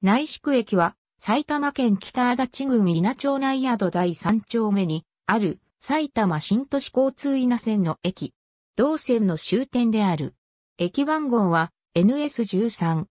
内宿駅は埼玉県北足立郡稲町内宿第3丁目にある埼玉新都市交通稲線の駅。同線の終点である。駅番号は NS13。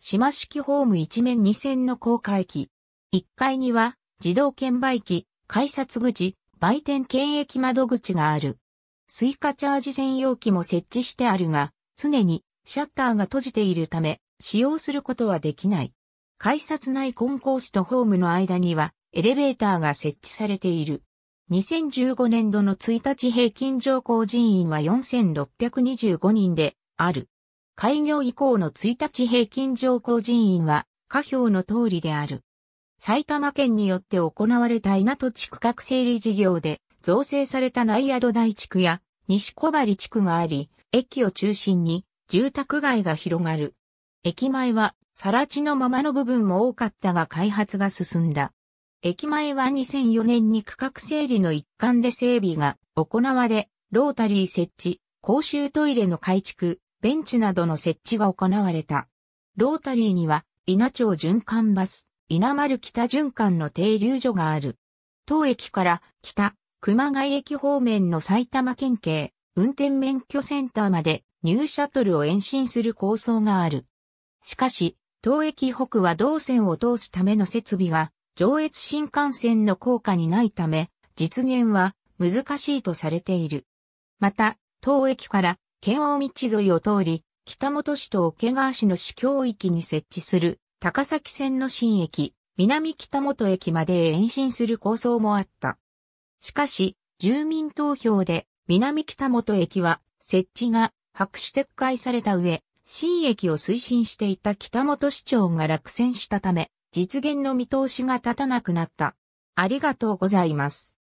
島式ホーム一面2線の高架駅。1階には自動券売機、改札口、売店検疫窓口がある。スイカチャージ専用機も設置してあるが、常にシャッターが閉じているため、使用することはできない。改札内コンコースとホームの間にはエレベーターが設置されている。2015年度の1日平均乗降人員は4625人である。開業以降の1日平均乗降人員は下表の通りである。埼玉県によって行われた稲戸地区画整理事業で造成された内宿大地区や西小針地区があり、駅を中心に住宅街が広がる。駅前は、更地のままの部分も多かったが開発が進んだ。駅前は2004年に区画整理の一環で整備が行われ、ロータリー設置、公衆トイレの改築、ベンチなどの設置が行われた。ロータリーには、稲町循環バス、稲丸北循環の停留所がある。当駅から北、熊谷駅方面の埼玉県警、運転免許センターまでニューシャトルを延伸する構想がある。しかし、東駅北は同線を通すための設備が上越新幹線の効果にないため、実現は難しいとされている。また、東駅から県央道沿いを通り、北本市と桶川市の市境域に設置する高崎線の新駅、南北本駅まで延伸する構想もあった。しかし、住民投票で南北本駅は設置が白紙撤回された上、新駅を推進していた北本市長が落選したため、実現の見通しが立たなくなった。ありがとうございます。